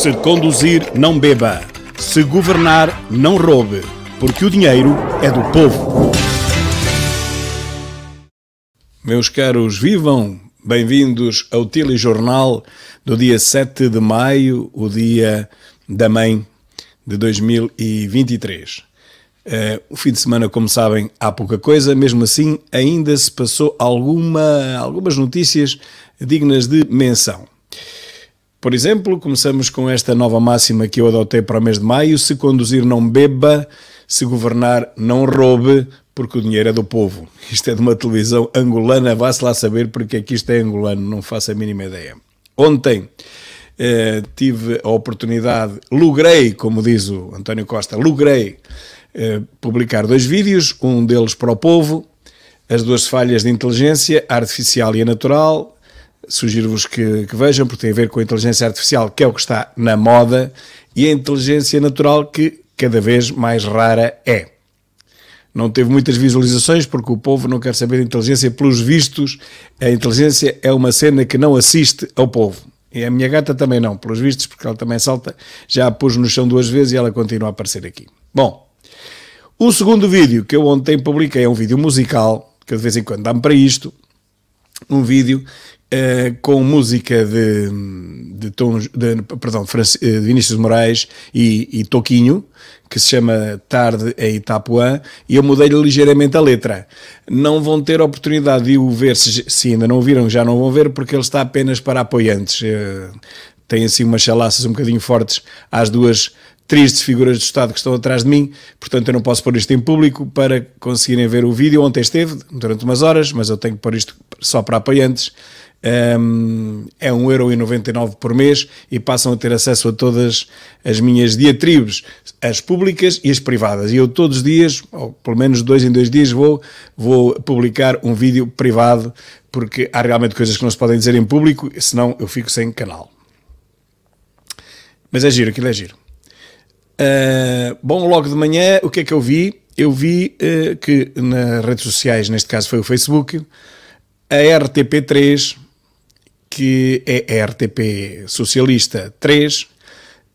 Se conduzir, não beba. Se governar, não roube. Porque o dinheiro é do povo. Meus caros, vivam! Bem-vindos ao Telejornal do dia 7 de maio, o dia da mãe de 2023. Uh, eh, o fim de semana, como sabem, há pouca coisa, mesmo assim, ainda se passou alguma, algumas notícias dignas de menção. Por exemplo, começamos com esta nova máxima que eu adotei para o mês de maio: se conduzir, não beba, se governar, não roube, porque o dinheiro é do povo. Isto é de uma televisão angolana, vá-se lá saber porque é que isto é angolano, não faço a mínima ideia. Ontem eh, tive a oportunidade, logrei, como diz o António Costa, logrei eh, publicar dois vídeos, um deles para o povo, as duas falhas de inteligência, a artificial e a natural, Sugiro-vos que, que vejam, porque tem a ver com a inteligência artificial, que é o que está na moda, e a inteligência natural, que cada vez mais rara é. Não teve muitas visualizações porque o povo não quer saber de inteligência. Pelos vistos, a inteligência é uma cena que não assiste ao povo. E a minha gata também não, pelos vistos, porque ela também salta. Já a pus no chão duas vezes e ela continua a aparecer aqui. Bom, o segundo vídeo que eu ontem publiquei é um vídeo musical, que de vez em quando dá-me para isto. Um vídeo Uh, com música de, de, Tom, de, perdão, eh, de Vinícius Moraes e, e Toquinho, que se chama Tarde em Itapuã, e eu mudei-lhe ligeiramente a letra. Não vão ter oportunidade de o ver, se, se ainda não o viram, já não vão ver, porque ele está apenas para apoiantes. Uh, tem assim umas chalaças um bocadinho fortes às duas tristes figuras do Estado que estão atrás de mim, portanto eu não posso pôr isto em público para conseguirem ver o vídeo. Ontem esteve, durante umas horas, mas eu tenho que pôr isto só para apoiantes é um, é 1,99€ por mês e passam a ter acesso a todas as minhas diatribes, as públicas e as privadas. E eu todos os dias, ou pelo menos dois em dois dias, vou, vou publicar um vídeo privado, porque há realmente coisas que não se podem dizer em público, senão eu fico sem canal. Mas é giro, aquilo é giro. Uh, bom, logo de manhã, o que é que eu vi? Eu vi uh, que nas redes sociais, neste caso foi o Facebook, a RTP3 que é a RTP socialista 3,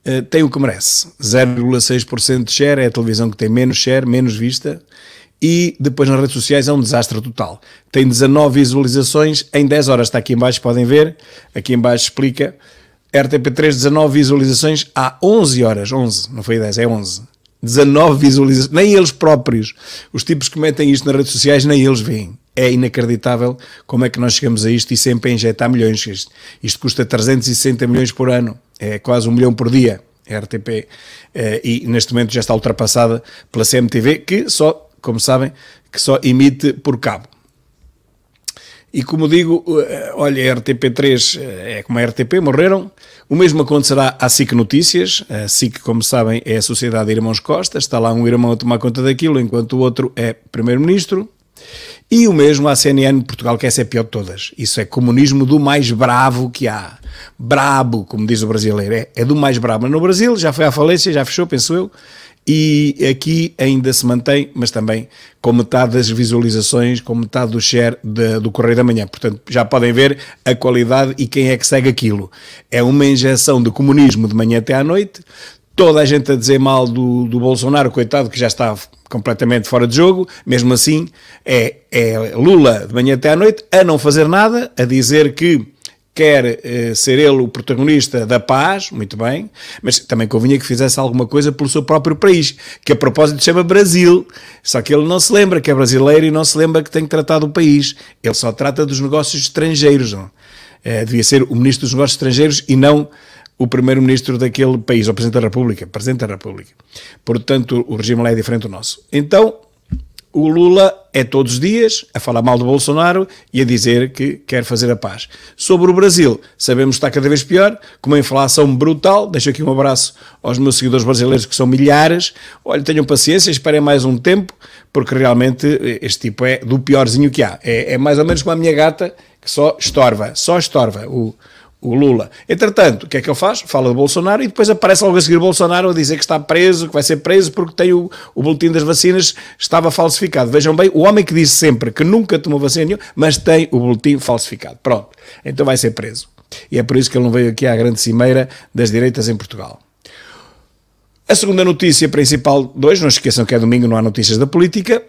eh, tem o que merece. 0,6% de share, é a televisão que tem menos share, menos vista, e depois nas redes sociais é um desastre total. Tem 19 visualizações em 10 horas, está aqui embaixo podem ver, aqui embaixo explica. RTP3, 19 visualizações há 11 horas, 11, não foi 10, é 11. 19 visualizações, nem eles próprios, os tipos que metem isto nas redes sociais, nem eles veem é inacreditável como é que nós chegamos a isto e sempre a injetar milhões. Isto, isto custa 360 milhões por ano, é quase um milhão por dia, a RTP. Eh, e neste momento já está ultrapassada pela CMTV, que só, como sabem, que só emite por cabo. E como digo, eh, olha, a RTP3 eh, é como a RTP, morreram. O mesmo acontecerá à SIC Notícias. A SIC, como sabem, é a Sociedade de Irmãos Costa. Está lá um irmão a tomar conta daquilo, enquanto o outro é Primeiro-Ministro. E o mesmo à CNN Portugal, que essa é a pior de todas. Isso é comunismo do mais bravo que há. Brabo, como diz o brasileiro. É, é do mais bravo Mas no Brasil já foi à falência, já fechou, penso eu. E aqui ainda se mantém, mas também com metade das visualizações, com metade do share de, do Correio da Manhã. Portanto, já podem ver a qualidade e quem é que segue aquilo. É uma injeção de comunismo de manhã até à noite, toda a gente a dizer mal do, do Bolsonaro, coitado, que já está completamente fora de jogo, mesmo assim é, é Lula de manhã até à noite a não fazer nada, a dizer que quer eh, ser ele o protagonista da paz, muito bem, mas também convinha que fizesse alguma coisa pelo seu próprio país, que a propósito chama Brasil, só que ele não se lembra que é brasileiro e não se lembra que tem que tratar do país, ele só trata dos negócios estrangeiros, não? É? Eh, devia ser o ministro dos negócios estrangeiros e não o primeiro-ministro daquele país, o presidente da República, presidente da República. Portanto, o regime lá é diferente do nosso. Então, o Lula é todos os dias a falar mal do Bolsonaro e a dizer que quer fazer a paz. Sobre o Brasil, sabemos que está cada vez pior, com uma inflação brutal. Deixo aqui um abraço aos meus seguidores brasileiros, que são milhares. Olha, tenham paciência, esperem mais um tempo, porque realmente eh, este tipo é do piorzinho que há. É, é mais ou menos como a minha gata, que só estorva, só estorva. O, o Lula. Entretanto, o que é que ele faz? Fala de Bolsonaro e depois aparece logo a seguir Bolsonaro a dizer que está preso, que vai ser preso porque tem o, o boletim das vacinas estava falsificado. Vejam bem, o homem que diz sempre que nunca tomou vacina nenhuma, mas tem o boletim falsificado. Pronto, então vai ser preso. E é por isso que ele não veio aqui à grande cimeira das direitas em Portugal. A segunda notícia principal de hoje, não esqueçam que é domingo, não há notícias da política,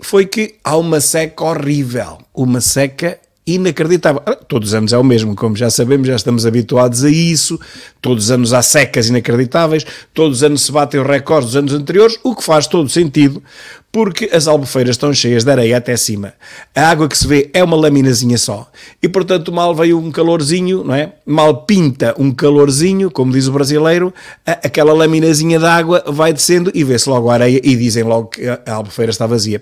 foi que há uma seca horrível, uma seca inacreditável. Ah, todos os anos é o mesmo, como já sabemos, já estamos habituados a isso. Todos os anos há secas inacreditáveis, todos os anos se batem o recorde dos anos anteriores, o que faz todo sentido, porque as albufeiras estão cheias de areia até cima. A água que se vê é uma laminazinha só. E portanto, mal veio um calorzinho, não é? Mal pinta um calorzinho, como diz o brasileiro, aquela laminazinha de água vai descendo e vê-se logo a areia e dizem logo que a albufeira está vazia.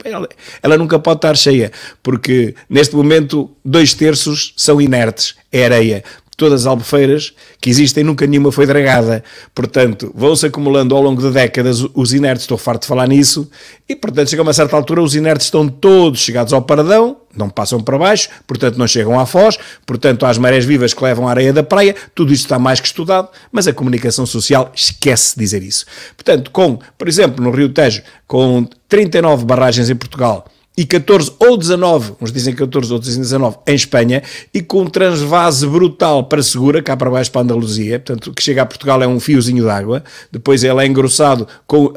Ela nunca pode estar cheia, porque neste momento dois terços são inertes, é areia todas as albufeiras que existem, nunca nenhuma foi dragada. Portanto, vão-se acumulando ao longo de décadas os inertes, estou farto de falar nisso, e portanto chega a uma certa altura, os inertes estão todos chegados ao paradão, não passam para baixo, portanto não chegam à foz, portanto às marés vivas que levam à areia da praia, tudo isto está mais que estudado, mas a comunicação social esquece de dizer isso. Portanto, com, por exemplo, no Rio Tejo, com 39 barragens em Portugal, e 14 ou 19, uns dizem 14, outros dizem 19, em Espanha, e com um transvase brutal para Segura, cá para baixo para Andaluzia, portanto, que chega a Portugal é um fiozinho de água, depois ele é engrossado com uh, uh,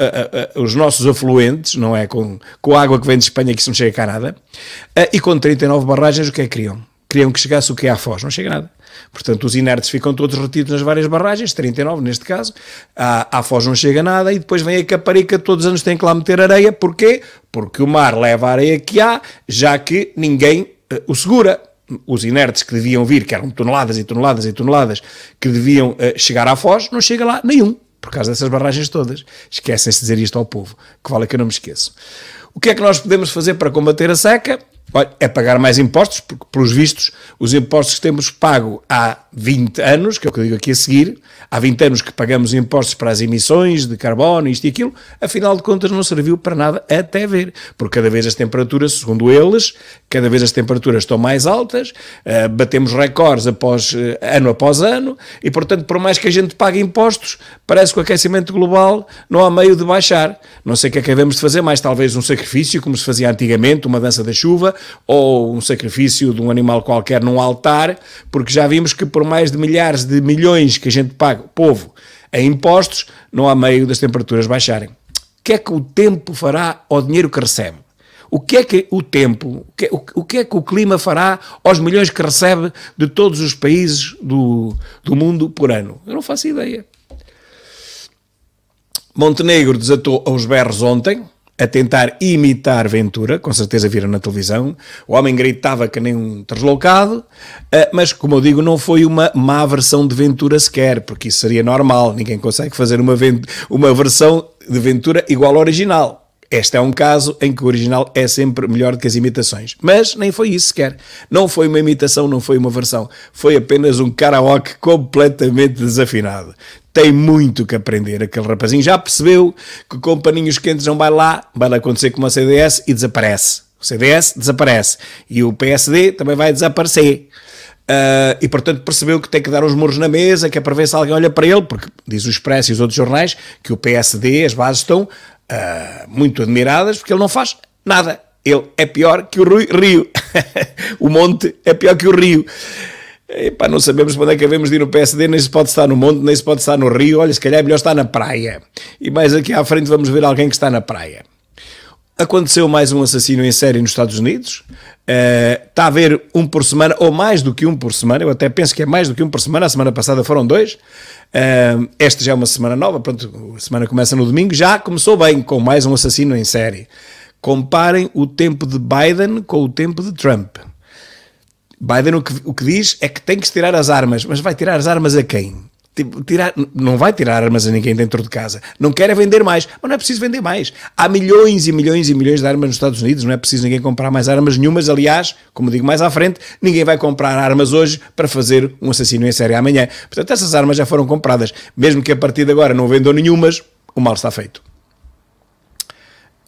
uh, os nossos afluentes, não é? Com, com a água que vem de Espanha que isso não chega cá nada, e com 39 barragens o que é que criam? Criam que chegasse o que é à Foz, não chega nada. Portanto, os inertes ficam todos retidos nas várias barragens, 39 neste caso, à, à Foz não chega nada e depois vem a Caparica, todos os anos tem que lá meter areia, porquê? Porque o mar leva a areia que há, já que ninguém uh, o segura. Os inertes que deviam vir, que eram toneladas e toneladas e toneladas, que deviam uh, chegar à Foz, não chega lá nenhum, por causa dessas barragens todas. Esquecem-se de dizer isto ao povo, que vale que eu não me esqueço. O que é que nós podemos fazer para combater a seca? é pagar mais impostos, porque, pelos vistos, os impostos que temos pago há 20 anos, que é o que eu digo aqui a seguir, há 20 anos que pagamos impostos para as emissões de carbono, isto e aquilo, afinal de contas não serviu para nada até ver, porque cada vez as temperaturas, segundo eles, cada vez as temperaturas estão mais altas, uh, batemos recordes após, uh, ano após ano, e portanto, por mais que a gente pague impostos, parece que o aquecimento global não há meio de baixar. Não sei o que é acabamos de fazer, mas talvez um sacrifício, como se fazia antigamente, uma dança da chuva, ou um sacrifício de um animal qualquer num altar, porque já vimos que por mais de milhares de milhões que a gente paga, povo, em impostos, não há meio das temperaturas baixarem. O que é que o tempo fará ao dinheiro que recebe? O que é que o tempo, o que, o que, é que o clima fará aos milhões que recebe de todos os países do, do mundo por ano? Eu não faço ideia. Montenegro desatou aos berros ontem, a tentar imitar Ventura, com certeza viram na televisão. O homem gritava que nem um deslocado, ah, mas como eu digo, não foi uma má versão de Ventura sequer, porque isso seria normal, ninguém consegue fazer uma, uma versão de Ventura igual ao original. Este é um caso em que o original é sempre melhor do que as imitações. Mas nem foi isso sequer. Não foi uma imitação, não foi uma versão. Foi apenas um karaoke completamente desafinado. Tem muito que aprender. Aquele rapazinho já percebeu que com paninhos quentes não vai lá, vai lá acontecer com uma CDS e desaparece. O CDS desaparece. E o PSD também vai desaparecer. Uh, e portanto percebeu que tem que dar uns muros na mesa, que é para ver se alguém olha para ele, porque diz o Expresso e os outros jornais que o PSD, as bases estão uh, muito admiradas, porque ele não faz nada. Ele é pior que o rio. o monte é pior que o rio. Epá, não sabemos para onde é que havemos de ir no PSD, nem se pode estar no monte, nem se pode estar no rio. Olha, se calhar é melhor estar na praia. E mais aqui à frente vamos ver alguém que está na praia. Aconteceu mais um assassino em série nos Estados Unidos. Uh, eh, está a haver um por semana, ou mais do que um por semana. Eu até penso que é mais do que um por semana. A semana passada foram dois. Uh, esta já é uma semana nova. Pronto, a semana começa no domingo. Já começou bem com mais um assassino em série. Comparem o tempo de Biden com o tempo de Trump. Biden o que, o que diz é que tem que tirar as armas, mas vai tirar as armas a quem? Tipo, tirar, não vai tirar armas a ninguém dentro de casa. Não quer é vender mais, mas não é preciso vender mais. Há milhões e milhões e milhões de armas nos Estados Unidos, não é preciso ninguém comprar mais armas nenhumas. Aliás, como digo mais à frente, ninguém vai comprar armas hoje para fazer um assassino em série amanhã. Portanto, essas armas já foram compradas. Mesmo que a partir de agora não vendam nenhumas, o mal está feito.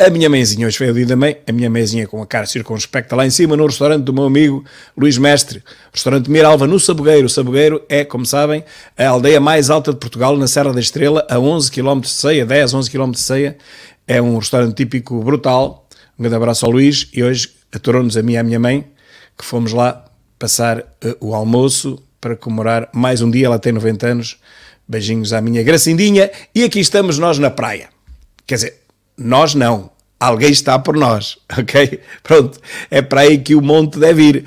A minha mãezinha hoje foi o dia da mãe, a minha mãezinha com a cara circunspecta lá em cima no restaurante do meu amigo Luís Mestre, restaurante Miralva no Sabogueiro. O Sabogueiro é, como sabem, a aldeia mais alta de Portugal, na Serra da Estrela, a 11 km de Ceia, 10, 11 km de Ceia. É um restaurante típico brutal. Um grande abraço ao Luís e hoje aturou-nos a mim e à minha mãe que fomos lá passar uh, o almoço para comemorar mais um dia, ela tem 90 anos. Beijinhos à minha Gracindinha. E aqui estamos nós na praia. Quer dizer, nós não alguém está por nós, ok? Pronto, é para aí que o monte deve ir.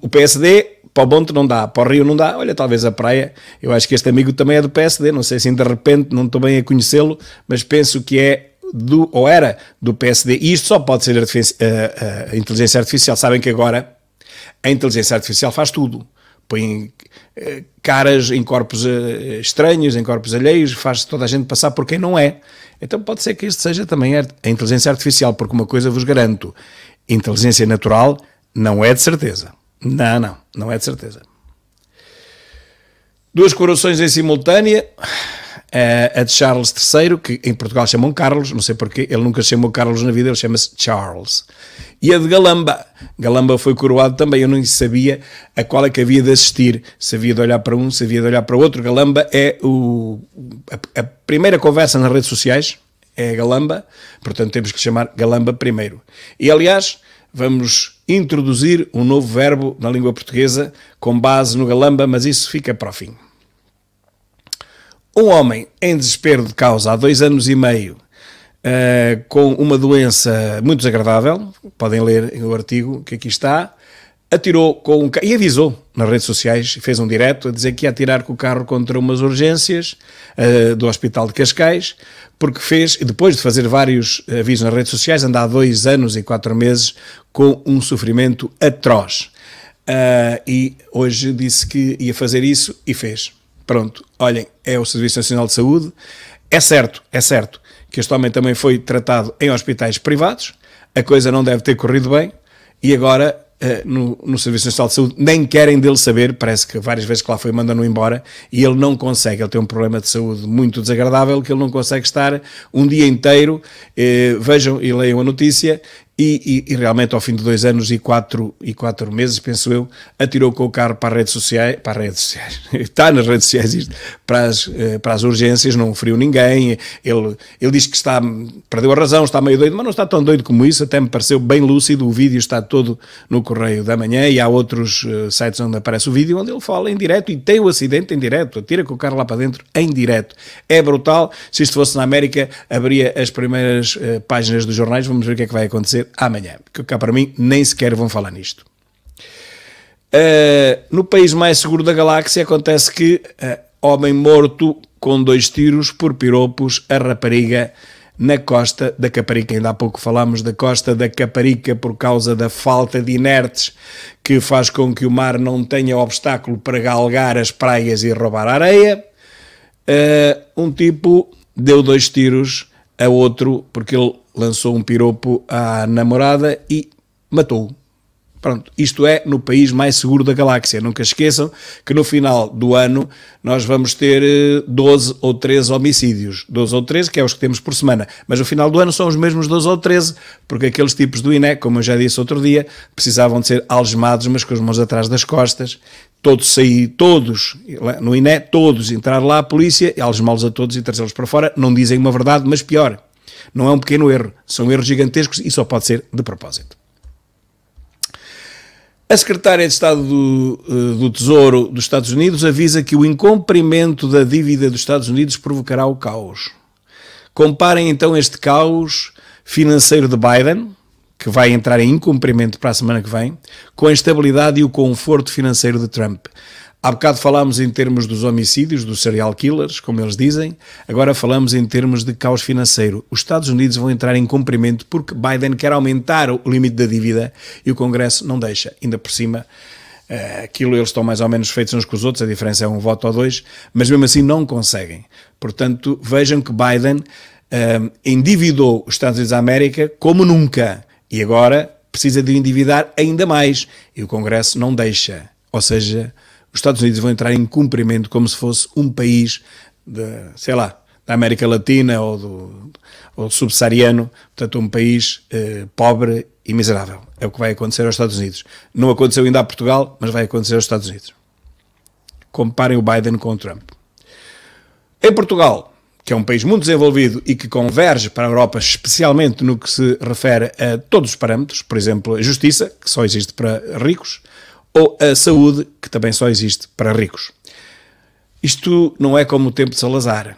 O PSD para o monte não dá, para o rio não dá, olha, talvez a praia, eu acho que este amigo também é do PSD, não sei se de repente não estou bem a conhecê-lo, mas penso que é do, ou era do PSD, e isto só pode ser a, a, eh, eh, a inteligência artificial, sabem que agora a inteligência artificial faz tudo, põem eh, caras em corpos eh, estranhos, em corpos alheios, faz toda a gente passar por quem não é. Então pode ser que este seja também a inteligência artificial, porque uma coisa vos garanto: inteligência natural não é de certeza. Não, não, não é de certeza. Duas corações em simultânea a eh, é de Charles III, que em Portugal chamam Carlos, não sei porquê, ele nunca chamou Carlos na vida, ele chama-se Charles. E a de Galamba. Galamba foi coroado também, eu não sabia a qual é que havia de assistir, se havia de olhar para um, se havia de olhar para outro. Galamba é o, a, a primeira conversa nas redes sociais, é Galamba, portanto temos que chamar Galamba primeiro. E aliás, vamos introduzir um novo verbo na língua portuguesa com base no Galamba, mas isso fica para o fim. Um homem em desespero de causa há dois anos e meio Uh, com uma doença muito desagradável, podem ler o artigo que aqui está, atirou com um carro, e avisou nas redes sociais, fez um direto a dizer que ia atirar com o carro contra umas urgências uh, do Hospital de Cascais, porque fez, depois de fazer vários avisos nas redes sociais, anda há dois anos e quatro meses com um sofrimento atroz. Uh, e hoje disse que ia fazer isso e fez. Pronto, olhem, é o Serviço Nacional de Saúde. É certo, é certo que este homem também foi tratado em hospitais privados, a coisa não deve ter corrido bem e agora eh, no, no, Serviço Nacional de Saúde nem querem dele saber, parece que várias vezes que lá foi mandando-o embora e ele não consegue, ele tem um problema de saúde muito desagradável que ele não consegue estar um dia inteiro, eh, vejam e leiam a notícia, e, e, e, realmente ao fim de dois anos e quatro, e quatro meses, penso eu, atirou com o carro para as redes sociais, para redes sociais, está nas redes sociais isto, para as, eh, para as urgências, não feriu ninguém, ele, ele diz que está, perdeu a razão, está meio doido, mas não está tão doido como isso, até me pareceu bem lúcido, o vídeo está todo no Correio da Manhã e há outros eh, sites onde aparece o vídeo onde ele fala em direto e tem o acidente em direto, atira com o carro lá para dentro em direto. É brutal, se isto fosse na América, abria as primeiras eh, páginas dos jornais, vamos ver o que é que vai acontecer amanhã. Que cá para mim nem sequer vão falar nisto. Uh, no país mais seguro da galáxia acontece que uh, homem morto com dois tiros por piropos a rapariga na costa da Caparica. Ainda há pouco falámos da costa da Caparica por causa da falta de inertes que faz com que o mar não tenha obstáculo para galgar as praias e roubar a areia. Uh, um tipo deu dois tiros a outro porque ele lançou um piropo à namorada e matou-o. Pronto, isto é no país mais seguro da galáxia. Nunca esqueçam que no final do ano nós vamos ter 12 eh, ou 13 homicídios. 12 ou 13, que é os que temos por semana. Mas no final do ano são os mesmos 12 ou 13, porque aqueles tipos do INE, como eu já disse outro dia, precisavam de ser algemados, mas com as mãos atrás das costas todos sair, todos, no INE, todos entrar lá, a polícia, algemá-los a todos e trazê-los para fora, não dizem uma verdade, mas pior, não é um pequeno erro, são erros gigantescos e só pode ser de propósito. A secretária de Estado do, eh, do Tesouro dos Estados Unidos avisa que o incumprimento da dívida dos Estados Unidos provocará o caos. Comparem então este caos financeiro de Biden, que vai entrar em incumprimento para a semana que vem, com a estabilidade e o conforto financeiro de Trump. Há bocado falámos em termos dos homicídios, dos serial killers, como eles dizem, agora falamos em termos de caos financeiro. Os Estados Unidos vão entrar em cumprimento porque Biden quer aumentar o limite da dívida e o Congresso não deixa. Ainda por cima, eh, aquilo eles estão mais ou menos feitos uns com os outros, a diferença é um voto ou dois, mas mesmo assim não conseguem. Portanto, vejam que Biden eh, endividou os Estados Unidos da América como nunca e agora precisa de endividar ainda mais. E o Congresso não deixa. Ou seja, os Estados Unidos vão entrar em cumprimento como se fosse um país de, sei lá, da América Latina ou do ou subsaariano, portanto, um país eh, pobre e miserável. É o que vai acontecer aos Estados Unidos. Não aconteceu ainda a Portugal, mas vai acontecer aos Estados Unidos. Comparem o Biden com o Trump. Em Portugal, que é um país muito desenvolvido e que converge para a Europa, especialmente no que se refere a todos os parâmetros, por exemplo, a justiça, que só existe para ricos, ou a saúde, que também só existe para ricos. Isto não é como o tempo de Salazar,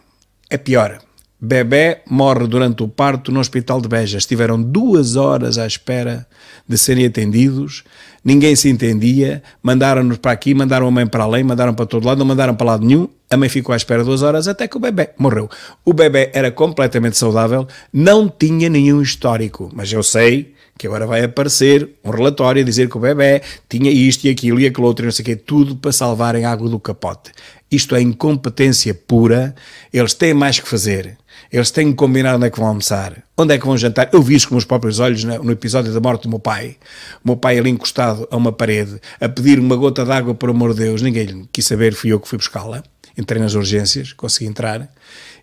é pior. Bebé morre durante o parto no hospital de Beja. Estiveram duas horas à espera de serem atendidos, ninguém se entendia. Mandaram-nos para aqui, mandaram a mãe para além, mandaram para todo lado, não mandaram para lado nenhum. A mãe ficou à espera duas horas até que o bebê morreu. O bebê era completamente saudável, não tinha nenhum histórico, mas eu sei que agora vai aparecer um relatório a dizer que o bebê tinha isto e aquilo e aquilo outro e não sei o quê, tudo para salvarem água do capote. Isto é incompetência pura, eles têm mais que fazer eles têm que combinar onde é que vão almoçar, onde é que vão jantar. Eu vi isso com meus próprios olhos no episódio da morte do meu pai. O meu pai ali encostado a uma parede, a pedir uma gota de água, por amor de Deus. Ninguém quis saber, fui eu que fui buscá-la. Entrei nas urgências, consegui entrar.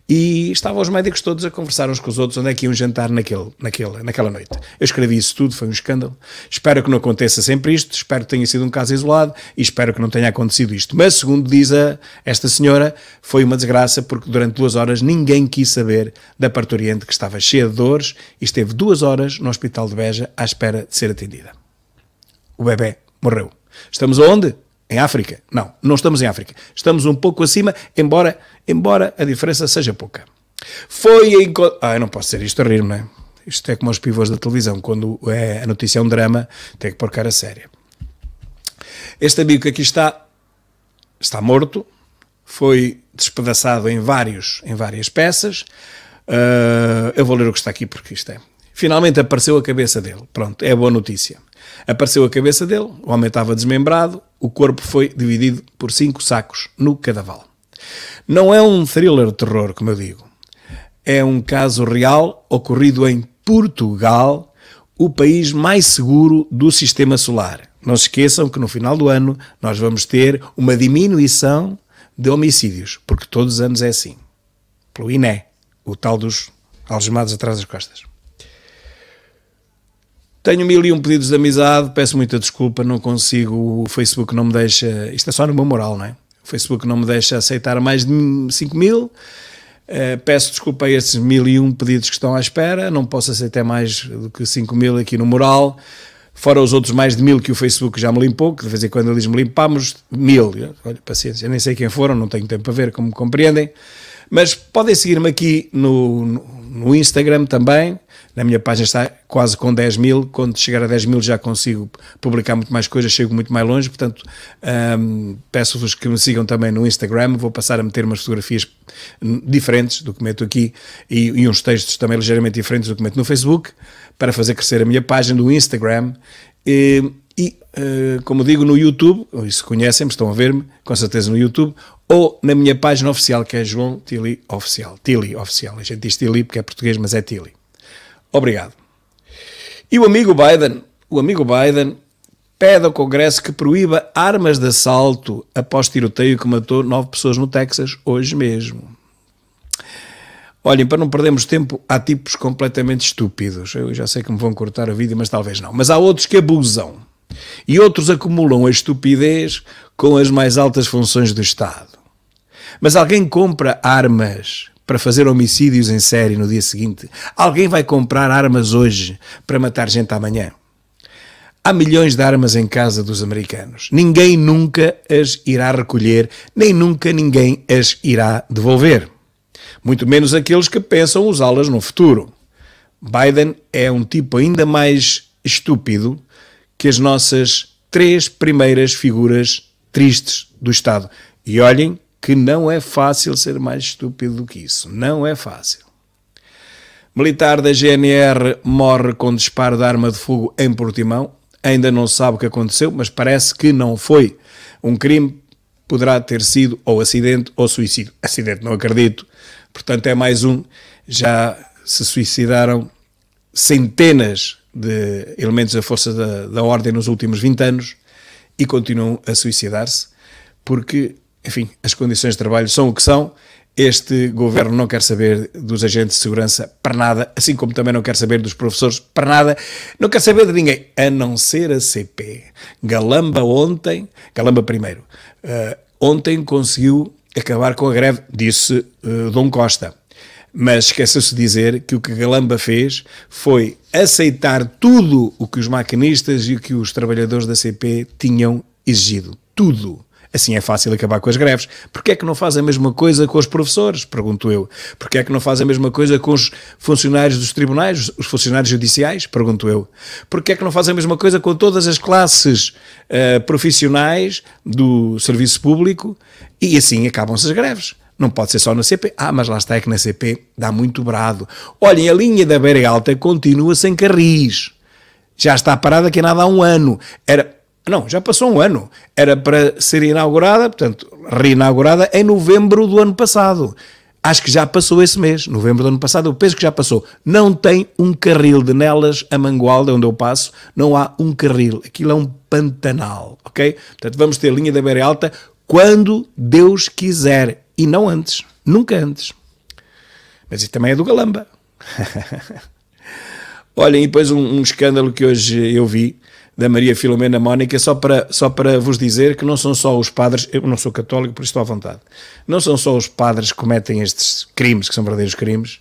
E estavam os médicos todos a conversar uns com os outros onde é que iam jantar naquele, naquele, naquela noite. Eu escrevi isso tudo, foi um escândalo. Espero que não aconteça sempre isto, espero que tenha sido um caso isolado e espero que não tenha acontecido isto. Mas, segundo diz a, esta senhora, foi uma desgraça porque durante duas horas ninguém quis saber da parturiente que estava cheia de dores e esteve duas horas no hospital de Beja à espera de ser atendida. O bebê morreu. Estamos onde? Em África? Não, não estamos em África. Estamos um pouco acima, embora, embora a diferença seja pouca. Foi em. Ah, eu não posso dizer isto a rir, não é? Isto é como os pivôs da televisão, quando é, a notícia é um drama, tem que pôr cara séria. Este amigo que aqui está, está morto, foi despedaçado em, vários, em várias peças. Uh, eu vou ler o que está aqui porque isto é. Finalmente apareceu a cabeça dele. Pronto, é boa notícia. Apareceu a cabeça dele, o homem estava desmembrado, o corpo foi dividido por cinco sacos no cadaval. Não é um thriller de terror, como eu digo. É um caso real ocorrido em Portugal, o país mais seguro do sistema solar. Não se esqueçam que no final do ano nós vamos ter uma diminuição de homicídios, porque todos os anos é assim. Pelo INE, o tal dos algemados atrás das costas. Tenho mil e um pedidos de amizade, peço muita desculpa, não consigo, o Facebook não me deixa, isto é só no meu moral, não é? O Facebook não me deixa aceitar mais de 5 mil, uh, peço desculpa a estes mil e um pedidos que estão à espera, não posso aceitar mais do que 5 mil aqui no moral, fora os outros mais de mil que o Facebook já me limpou, que de vez em quando eles me limpamos, mil, olha, paciência, nem sei quem foram, não tenho tempo para ver, como compreendem, mas podem seguir-me aqui no, no, no Instagram também, na minha página está quase com 10 mil, quando chegar a 10 mil já consigo publicar muito mais coisas, chego muito mais longe, portanto um, peço-vos que me sigam também no Instagram, vou passar a meter umas fotografias diferentes do que meto aqui e, e uns textos também ligeiramente diferentes do que meto no Facebook, para fazer crescer a minha página do Instagram e, e eh, como digo, no YouTube, isso conhecem-me, estão a ver-me, com certeza no YouTube, ou na minha página oficial que é João Tili Oficial. Tili Oficial. A gente diz Tili porque é português, mas é Tili. Obrigado. E o amigo Biden, o amigo Biden pede ao Congresso que proíba armas de assalto após tiroteio que matou nove pessoas no Texas hoje mesmo. Olhem, para não perdermos tempo, há tipos completamente estúpidos. Eu já sei que me vão cortar o vídeo, mas talvez não. Mas há outros que abusam. E outros acumulam a estupidez com as mais altas funções do Estado. Mas alguém compra armas para fazer homicídios em série no dia seguinte. Alguém vai comprar armas hoje para matar gente amanhã. Há milhões de armas em casa dos americanos. Ninguém nunca as irá recolher, nem nunca ninguém as irá devolver. Muito menos aqueles que pensam usá-las no futuro. Biden é um tipo ainda mais estúpido que as nossas três primeiras figuras tristes do Estado. E olhem que não é fácil ser mais estúpido do que isso. Não é fácil. Militar da GNR morre com disparo de arma de fogo em Portimão. Ainda não se sabe o que aconteceu, mas parece que não foi um crime. Poderá ter sido ou acidente ou suicídio. Acidente, não acredito. Portanto, é mais um. Já se suicidaram centenas de elementos da Força da, da Ordem nos últimos 20 anos e continuam a suicidar-se porque enfim, as condições de trabalho são o que são. Este governo não quer saber dos agentes de segurança para nada, assim como também não quer saber dos professores para nada, não quer saber de ninguém, a não ser a CP. Galamba ontem, Galamba primeiro, uh, ontem conseguiu acabar com a greve, disse uh, Dom Costa. Mas esqueceu-se de dizer que o que Galamba fez foi aceitar tudo o que os maquinistas e o que os trabalhadores da CP tinham exigido. Tudo Assim é fácil acabar com as greves. Porquê é que não faz a mesma coisa com os professores? Pergunto eu. Porquê é que não faz a mesma coisa com os funcionários dos tribunais, os funcionários judiciais? Pergunto eu. Porquê é que não faz a mesma coisa com todas as classes uh, profissionais do serviço público? E assim acabam-se as greves. Não pode ser só na CP. Ah, mas lá está é que na CP dá muito brado. Olhem, a linha da Beira Alta continua sem carris. Já está parada que é nada há um ano. Era não, já passou um ano. Era para ser inaugurada, portanto, reinaugurada em novembro do ano passado. Acho que já passou esse mês, novembro do ano passado, eu penso que já passou. Não tem um carril de Nelas a Mangualda, onde eu passo, não há um carril. Aquilo é um pantanal, ok? Portanto, vamos ter linha da Beira Alta quando Deus quiser e não antes, nunca antes. Mas isso também é do Galamba. Olhem, e depois um, um escândalo que hoje eu vi, da Maria Filomena Mónica, só para, só para vos dizer que não são só os padres, eu não sou católico, por isso estou à vontade, não são só os padres que cometem estes crimes, que são verdadeiros crimes,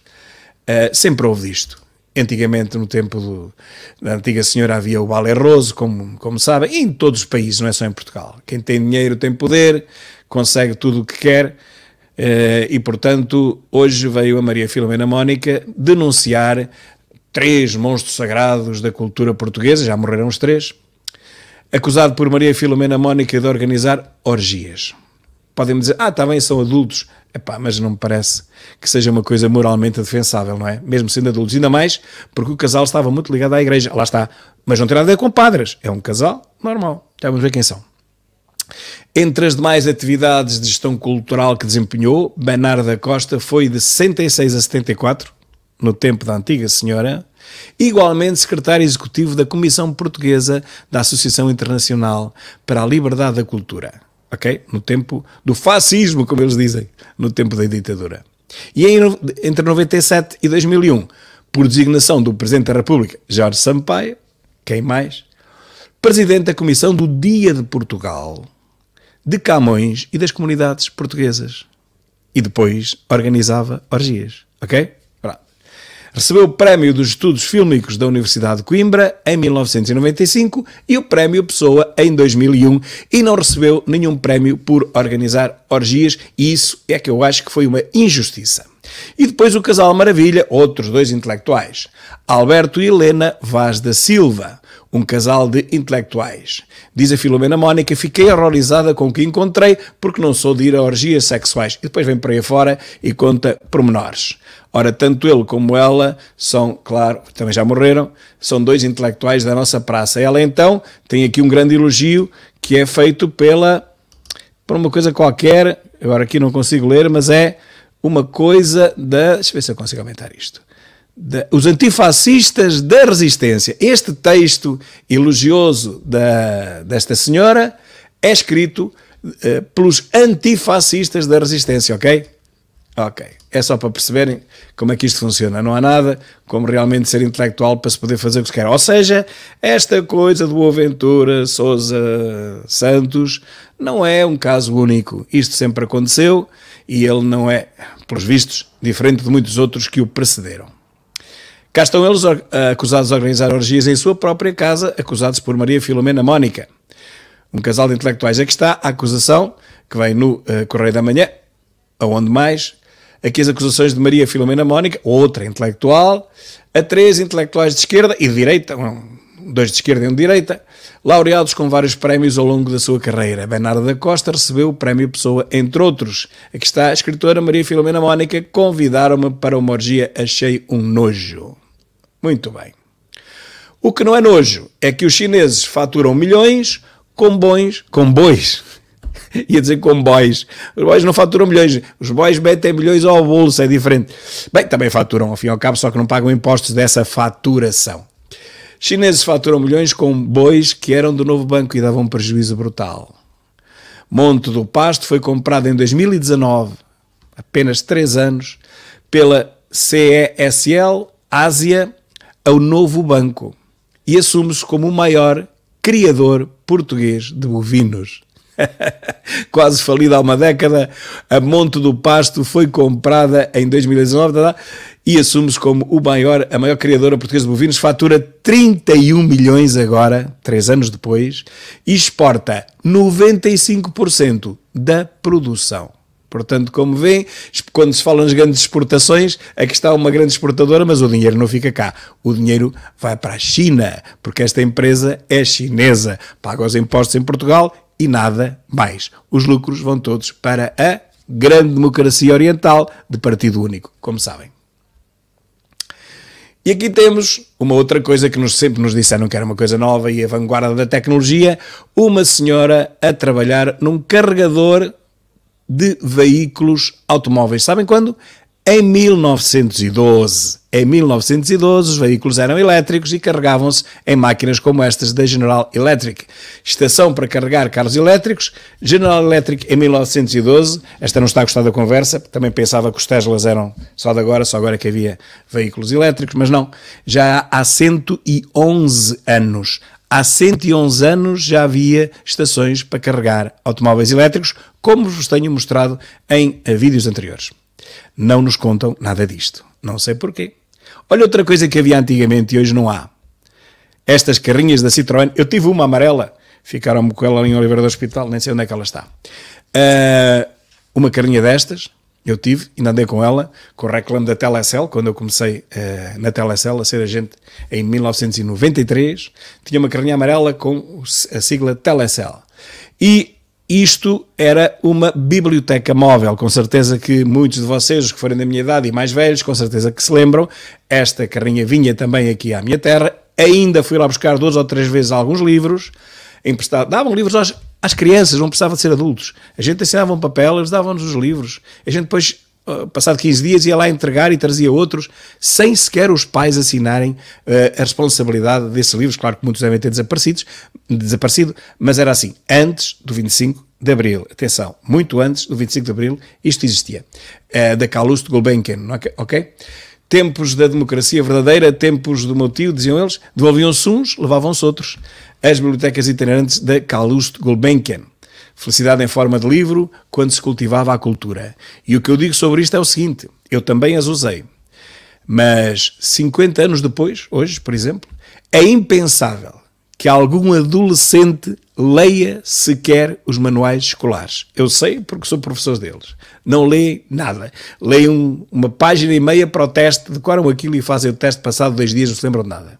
uh, sempre houve disto. Antigamente, no tempo do, da antiga senhora, havia o balerroso, como, como sabem, em todos os países, não é só em Portugal. Quem tem dinheiro tem poder, consegue tudo o que quer, Uh, e, portanto, hoje veio a Maria Filomena Mónica denunciar três monstros sagrados da cultura portuguesa, já morreram os três, acusado por Maria Filomena Mónica de organizar orgias. Podem-me dizer, ah, está bem, são adultos. Epá, mas não me parece que seja uma coisa moralmente defensável, não é? Mesmo sendo adultos. Ainda mais porque o casal estava muito ligado à igreja. Lá está. Mas não tem nada a ver com padres. É um casal normal. Já vamos ver quem são. Entre as demais atividades de gestão cultural que desempenhou, Bernardo da Costa foi de 66 a 74 no tempo da antiga senhora, igualmente secretário executivo da Comissão Portuguesa da Associação Internacional para a Liberdade da Cultura, ok? No tempo do fascismo, como eles dizem, no tempo da ditadura. E entre 97 e 2001, por designação do Presidente da República, Jorge Sampaio, quem mais? Presidente da Comissão do Dia de Portugal, de Camões e das comunidades portuguesas. E depois organizava orgias, ok? Recebeu o Prémio dos Estudos Fílmicos da Universidade de Coimbra em 1995 e o Prémio Pessoa em 2001 e não recebeu nenhum prémio por organizar orgias e isso é que eu acho que foi uma injustiça. E depois o casal Maravilha, outros dois intelectuais, Alberto e Helena Vaz da Silva, um casal de intelectuais. Diz a Filomena Mónica: Fiquei horrorizada com o que encontrei porque não sou de ir a orgias sexuais. E depois vem para aí fora e conta pormenores. Ora, tanto ele como ela são, claro, também já morreram, são dois intelectuais da nossa praça. Ela então tem aqui um grande elogio que é feito pela por uma coisa qualquer, agora aqui não consigo ler, mas é uma coisa da, deixa eu ver se eu consigo aumentar isto. os antifascistas da resistência. Este texto elogioso da, desta senhora é escrito uh, pelos antifascistas da resistência, ok? Ok. É só para perceberem como é que isto funciona. Não há nada como realmente ser intelectual para se poder fazer o que se quer. Ou seja, esta coisa do Aventura Souza Santos não é um caso único. Isto sempre aconteceu e ele não é, pelos vistos, diferente de muitos outros que o precederam. Cá estão eles acusados de organizar orgias em sua própria casa, acusados por Maria Filomena Mónica. Um casal de intelectuais. Aqui é está a acusação que vem no uh, Correio da Manhã, aonde mais, aqui as acusações de Maria Filomena Mónica, outra intelectual, a três intelectuais de esquerda e de direita, dois de esquerda e um de direita, laureados com vários prémios ao longo da sua carreira. Bernardo da Costa recebeu o prémio Pessoa, entre outros. Aqui está a escritora Maria Filomena Mónica, convidaram-me para uma orgia, achei um nojo. Muito bem. O que não é nojo é que os chineses faturam milhões com bons, com bois, ia dizer como boys. Os boys não faturam milhões, os boys metem milhões ao bolso, é diferente. Bem, também faturam, ao fim e ao cabo, só que não pagam impostos dessa faturação. Chineses faturam milhões com bois que eram do novo banco e davam um prejuízo brutal. Monte do Pasto foi comprado em 2019, apenas 3 anos, pela CESL Ásia ao novo banco e assume-se como o maior criador português de bovinos. quase falida há uma década, a Monte do Pasto foi comprada em 2019 tá, tá, e assume-se como o maior, a maior criadora portuguesa de bovinos, fatura 31 milhões agora, três anos depois, e exporta 95% da produção. Portanto, como vêem, quando se fala nas grandes exportações, aqui está uma grande exportadora, mas o dinheiro não fica cá. O dinheiro vai para a China, porque esta empresa é chinesa, paga os impostos em Portugal e nada mais. Os lucros vão todos para a grande democracia oriental de partido único, como sabem. E aqui temos uma outra coisa que nos, sempre nos disseram que era uma coisa nova e a vanguarda da tecnologia: uma senhora a trabalhar num carregador de veículos automóveis. Sabem quando? Em 1912, em 1912, os veículos eram elétricos e carregavam-se em máquinas como estas da General Electric. Estação para carregar carros elétricos, General Electric em 1912. Esta não está a gostar da conversa, também pensava que os Teslas eram só de agora, só agora que havia veículos elétricos, mas não. Já há 111 anos. Há 111 anos já havia estações para carregar automóveis elétricos, como vos tenho mostrado em vídeos anteriores. Não nos contam nada disto. Não sei porquê. Olha outra coisa que havia antigamente e hoje não há. Estas carrinhas da Citroën, eu tive uma amarela, ficaram-me com ela em Oliveira do Hospital, nem sei onde é que ela está. Uh, uma carrinha destas, eu tive, ainda andei com ela, com o reclame da Telecel, quando eu comecei uh, na Telecel a ser agente em 1993. Tinha uma carrinha amarela com a sigla Telecel. E isto era uma biblioteca móvel. Com certeza que muitos de vocês que forem da minha idade e mais velhos, com certeza que se lembram. Esta carrinha vinha também aqui à minha terra. Ainda fui lá buscar duas ou três vezes alguns livros. Emprestado. Davam livros às, às crianças, não precisava de ser adultos. A gente ensinava um papel, eles davam-nos os livros. A gente depois ah, passado 15 dias ia lá entregar e trazia outros, sem sequer os pais assinarem uh, a responsabilidade desses livros. Claro que muitos devem ter desaparecidos, desaparecido, mas era assim, antes do 25 de Abril. Atenção, muito antes do 25 de Abril isto existia. Uh, da Calouste Gulbenkian, é ok? Tempos da democracia verdadeira, tempos do meu tio, diziam eles, devolviam-se uns, levavam-se outros. As bibliotecas itinerantes da Calouste Gulbenkian. Felicidade em forma de livro, quando se cultivava a cultura. E o que eu digo sobre isto é o seguinte: eu também as usei. Mas 50 anos depois, hoje, por exemplo, é impensável que algum adolescente leia sequer os manuais escolares. Eu sei porque sou professor deles. Não leem nada. Leem um, uma página e meia para o teste, decoram aquilo e fazem o teste passado dois dias, não se lembram de nada.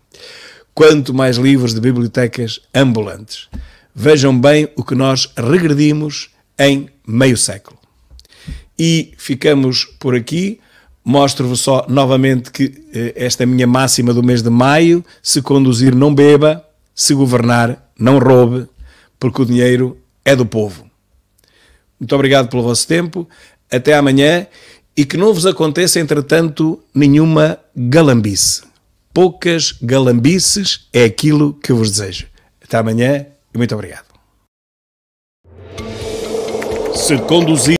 Quanto mais livros de bibliotecas ambulantes. Vejam bem o que nós regredimos em meio século. E ficamos por aqui. Mostro-vos só novamente que eh, esta é a minha máxima do mês de maio: se conduzir, não beba, se governar, não roube, porque o dinheiro é do povo. Muito obrigado pelo vosso tempo. Até amanhã e que não vos aconteça, entretanto, nenhuma galambice. Poucas galambices é aquilo que eu vos desejo. Até amanhã e muito obrigado. Se conduzir